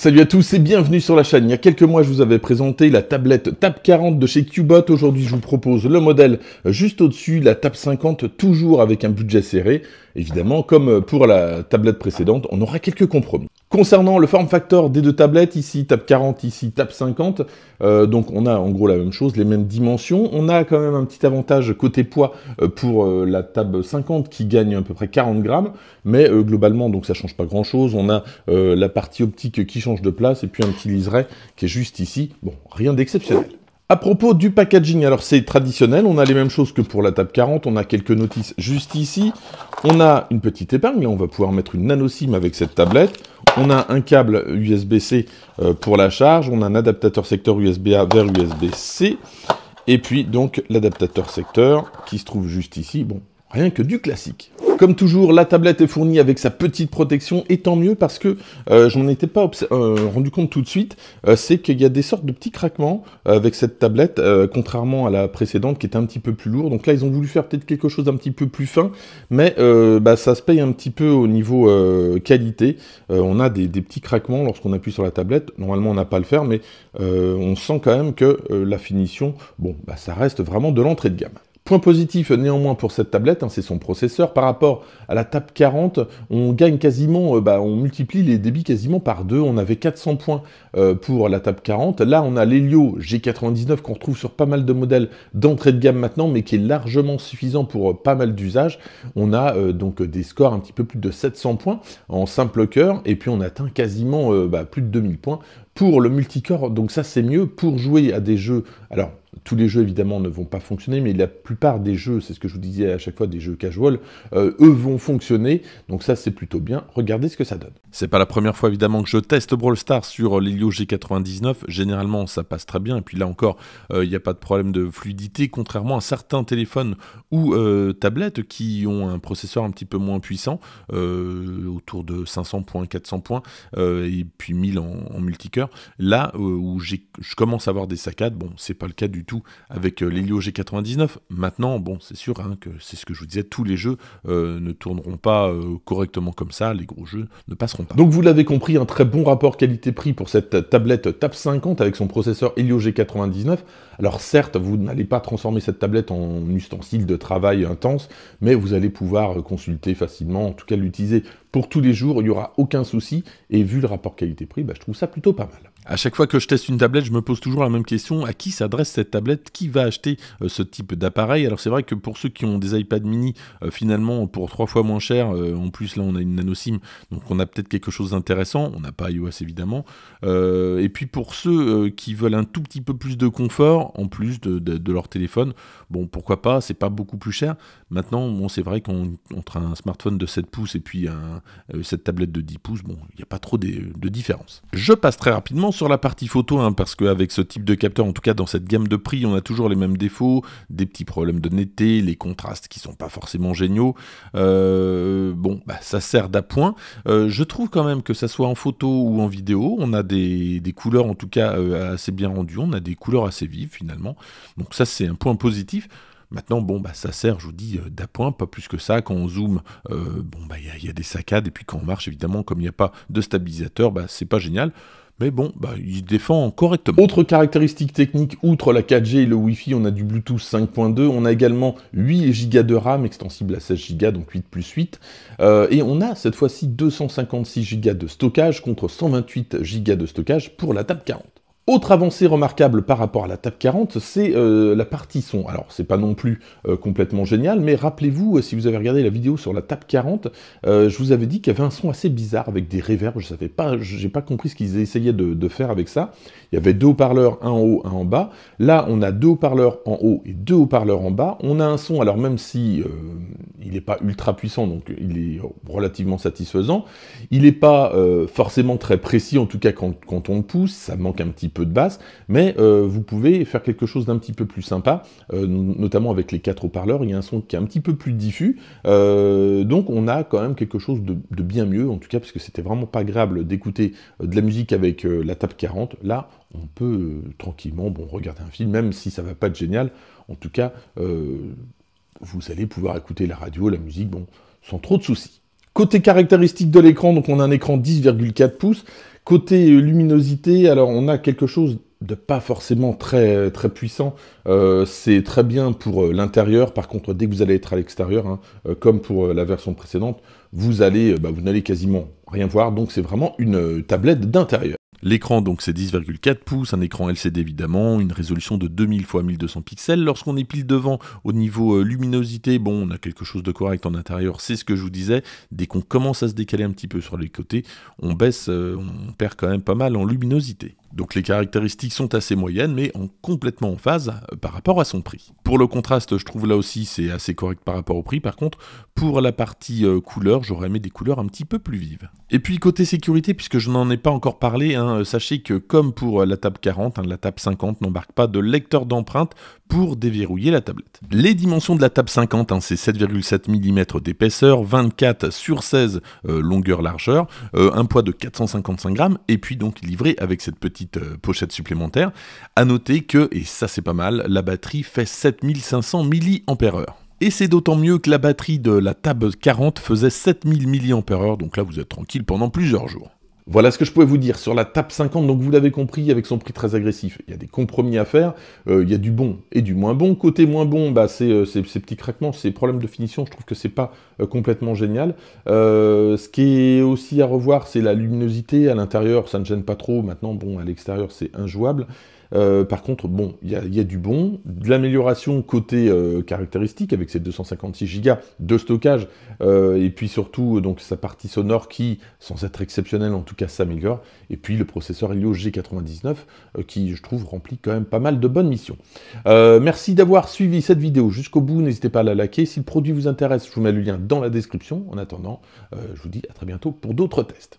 Salut à tous et bienvenue sur la chaîne. Il y a quelques mois, je vous avais présenté la tablette Tab 40 de chez Cubot. Aujourd'hui, je vous propose le modèle juste au-dessus, la Tab 50, toujours avec un budget serré. Évidemment, comme euh, pour la tablette précédente, on aura quelques compromis. Concernant le form factor des deux tablettes, ici tape 40, ici tape 50, euh, donc on a en gros la même chose, les mêmes dimensions. On a quand même un petit avantage côté poids euh, pour la table 50 qui gagne à peu près 40 grammes, mais globalement donc ça change pas grand chose. On a la partie optique qui change de place et puis un petit liseré qui est juste ici. Bon, rien d'exceptionnel. À propos du packaging, alors c'est traditionnel, on a les mêmes choses que pour la table 40, on a quelques notices juste ici, on a une petite épargne on va pouvoir mettre une nano SIM avec cette tablette, on a un câble USB-C euh, pour la charge, on a un adaptateur secteur USB-A vers USB-C, et puis donc l'adaptateur secteur qui se trouve juste ici, bon, rien que du classique. Comme toujours, la tablette est fournie avec sa petite protection, et tant mieux parce que euh, je j'en étais pas euh, rendu compte tout de suite, euh, c'est qu'il y a des sortes de petits craquements avec cette tablette, contrairement à la précédente qui était un petit peu plus lourde. Donc là, ils ont voulu faire peut-être quelque chose d'un petit peu plus fin, mais bah, ça se paye un petit peu au niveau qualité. on a des, petits craquements lorsqu'on appuie sur la tablette. Normalement, on n'a pas le faire, mais on sent quand même que la finition, bon, bah, ça reste vraiment de l'entrée de gamme. Point positif néanmoins pour cette tablette, hein, c'est son processeur. Par rapport à la Tab 40, on gagne quasiment, euh, bah, on multiplie les débits quasiment par deux. On avait 400 points euh, pour la Tab 40. Là, on a l'Helio G99 qu'on retrouve sur pas mal de modèles d'entrée de gamme maintenant, mais qui est largement suffisant pour euh, pas mal d'usages. On a donc des scores un petit peu plus de 700 points en simple cœur, et puis on atteint quasiment bah, plus de 2000 points pour le multicore, donc ça c'est mieux, pour jouer à des jeux, alors tous les jeux évidemment ne vont pas fonctionner, mais la plupart des jeux, c'est ce que je vous disais à chaque fois, des jeux casual, euh, eux vont fonctionner, donc ça c'est plutôt bien, regardez ce que ça donne. C'est pas la première fois évidemment que je teste Brawl Stars sur l'Helio G99, généralement ça passe très bien, et puis là encore, euh, il n'y a pas de problème de fluidité, contrairement à certains téléphones ou euh, tablettes qui ont un processeur un petit peu moins puissant, autour de 500 points, 400 points, et puis 1000 en, multicore là euh, où je commence à avoir des saccades, bon, c'est pas le cas du tout avec euh, l'Helio G99. Maintenant, bon, c'est sûr hein, que c'est ce que je vous disais, tous les jeux euh, ne tourneront pas correctement comme ça, les gros jeux ne passeront pas. Donc vous l'avez compris, un très bon rapport qualité-prix pour cette tablette Tap 50 avec son processeur Helio G99. Alors certes, vous n'allez pas transformer cette tablette en ustensile de travail intense, mais vous allez pouvoir consulter facilement, en tout cas l'utiliser pour tous les jours, il n'y aura aucun souci. Et vu le rapport qualité-prix, bah, je trouve ça plutôt pas mal. Yeah. À chaque fois que je teste une tablette, je me pose toujours la même question à qui s'adresse cette tablette Qui va acheter euh, ce type d'appareil Alors c'est vrai que pour ceux qui ont des iPad mini, euh, finalement pour trois fois moins cher, euh, en plus là on a une nano SIM, donc on a peut-être quelque chose d'intéressant. On n'a pas iOS évidemment. et puis pour ceux qui veulent un tout petit peu plus de confort en plus de, leur téléphone, bon pourquoi pas C'est pas beaucoup plus cher. Maintenant, bon c'est vrai qu'entre un smartphone de 7 pouces et puis un, cette tablette de 10 pouces, bon il n'y a pas trop de, de différence. Je passe très rapidement sur la partie photo, hein, parce qu'avec ce type de capteur, en tout cas dans cette gamme de prix, on a toujours les mêmes défauts, des petits problèmes de netteté, les contrastes qui sont pas forcément géniaux. Euh, bon, bah, ça sert d'appoint. Euh, je trouve quand même que ça soit en photo ou en vidéo, on a des, couleurs en tout cas euh, assez bien rendues, on a des couleurs assez vives finalement. Donc ça c'est un point positif. Maintenant, bon, bah, ça sert, je vous dis, d'appoint, pas plus que ça. Quand on zoome, bon, bah, il y, a des saccades, et puis quand on marche, évidemment, comme il n'y a pas de stabilisateur, bah, c'est pas génial. Mais bon, bah, il défend correctement. Autre caractéristique technique, outre la 4G et le Wi-Fi, on a du Bluetooth 5.2, on a également 8 Go de RAM, extensible à 16 Go, donc 8 plus 8, euh, et on a cette fois-ci 256 Go de stockage contre 128 Go de stockage pour la table 40. Autre avancée remarquable par rapport à la TAP 40, c'est euh, la partie son. Alors, c'est pas non plus euh, complètement génial, mais rappelez-vous, euh, si vous avez regardé la vidéo sur la TAP 40, je vous avais dit qu'il y avait un son assez bizarre avec des reverbs. Je savais pas, j'ai pas compris ce qu'ils essayaient de, faire avec ça. Il y avait deux haut-parleurs, un en haut, un en bas. Là, on a deux haut-parleurs en haut et deux haut-parleurs en bas. On a un son, alors même si il n'est pas ultra puissant, donc il est relativement satisfaisant. Il n'est pas forcément très précis, en tout cas quand, quand on le pousse, ça manque un petit peu de basse, mais euh, vous pouvez faire quelque chose d'un petit peu plus sympa, euh, notamment avec les quatre haut-parleurs, il y a un son qui est un petit peu plus diffus, euh, donc on a quand même quelque chose de, bien mieux, en tout cas parce que c'était vraiment pas agréable d'écouter de la musique avec la table 40, là on peut tranquillement bon, regarder un film, même si ça va pas être génial, en tout cas vous allez pouvoir écouter la radio, la musique, bon, sans trop de soucis. Côté caractéristique de l'écran, donc on a un écran 10,4 pouces. Côté euh, luminosité, alors on a quelque chose de pas forcément très euh, très puissant. Euh, c'est très bien pour l'intérieur. Par contre, dès que vous allez être à l'extérieur, hein, comme pour la version précédente, vous allez, bah, vous n'allez quasiment rien voir. Donc c'est vraiment une tablette d'intérieur. L'écran, donc, c'est 10,4 pouces, un écran LCD évidemment, une résolution de 2000 x 1200 pixels. Lorsqu'on est pile devant, au niveau euh, luminosité, bon, on a quelque chose de correct en intérieur, c'est ce que je vous disais. Dès qu'on commence à se décaler un petit peu sur les côtés, on baisse, euh, on perd quand même pas mal en luminosité. Donc les caractéristiques sont assez moyennes, mais en complètement en phase euh, par rapport à son prix. Pour le contraste, je trouve là aussi c'est assez correct par rapport au prix. Par contre, pour la partie euh, couleur, j'aurais aimé des couleurs un petit peu plus vives. Et puis côté sécurité, puisque je n'en ai pas encore parlé, hein, euh, sachez que comme pour la table 40, hein, la table 50 n'embarque pas de lecteur d'empreintes pour déverrouiller la tablette. Les dimensions de la table 50, hein, c'est 7,7 mm d'épaisseur, 24 sur 16 longueur-largeur, un poids de 455 grammes, et puis donc livré avec cette petite euh, pochette supplémentaire. À noter que, et ça c'est pas mal, la batterie fait 7500 mAh. Et c'est d'autant mieux que la batterie de la Tab 40 faisait 7000 mAh, donc là vous êtes tranquille pendant plusieurs jours. Voilà ce que je pouvais vous dire sur la TAP 50. Donc vous l'avez compris, avec son prix très agressif, il y a des compromis à faire. Euh, il y a du bon et du moins bon. Côté moins bon, bah, c'est euh, ces, petits craquements, ces problèmes de finition. Je trouve que c'est pas euh, complètement génial. ce qui est aussi à revoir, c'est la luminosité. À l'intérieur, ça ne gêne pas trop. Maintenant, bon, à l'extérieur, c'est injouable. Euh, par contre, bon, il y, a, du bon, de l'amélioration côté euh, caractéristique avec ses 256 Go de stockage, euh, et puis surtout donc sa partie sonore qui, sans être exceptionnelle en tout cas, s'améliore, et puis le processeur Helio G99 qui, je trouve, remplit quand même pas mal de bonnes missions. merci d'avoir suivi cette vidéo jusqu'au bout, n'hésitez pas à la liker, si le produit vous intéresse, je vous mets le lien dans la description. En attendant, je vous dis à très bientôt pour d'autres tests.